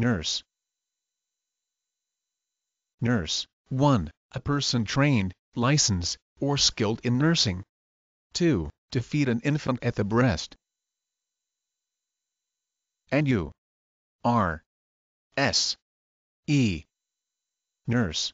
Nurse Nurse 1. A person trained, licensed, or skilled in nursing. 2. To feed an infant at the breast. And you. R. S. E. Nurse